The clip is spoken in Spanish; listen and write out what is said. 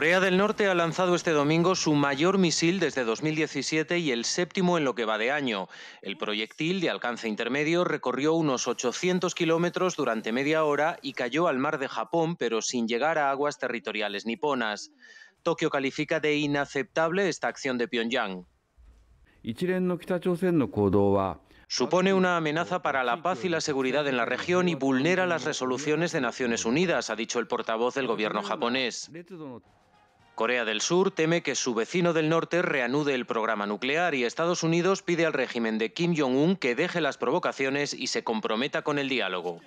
Corea del Norte ha lanzado este domingo su mayor misil desde 2017 y el séptimo en lo que va de año. El proyectil de alcance intermedio recorrió unos 800 kilómetros durante media hora y cayó al mar de Japón, pero sin llegar a aguas territoriales niponas. Tokio califica de inaceptable esta acción de Pyongyang. Supone una amenaza para la paz y la seguridad en la región y vulnera las resoluciones de Naciones Unidas, ha dicho el portavoz del gobierno japonés. Corea del Sur teme que su vecino del norte reanude el programa nuclear y Estados Unidos pide al régimen de Kim Jong-un que deje las provocaciones y se comprometa con el diálogo.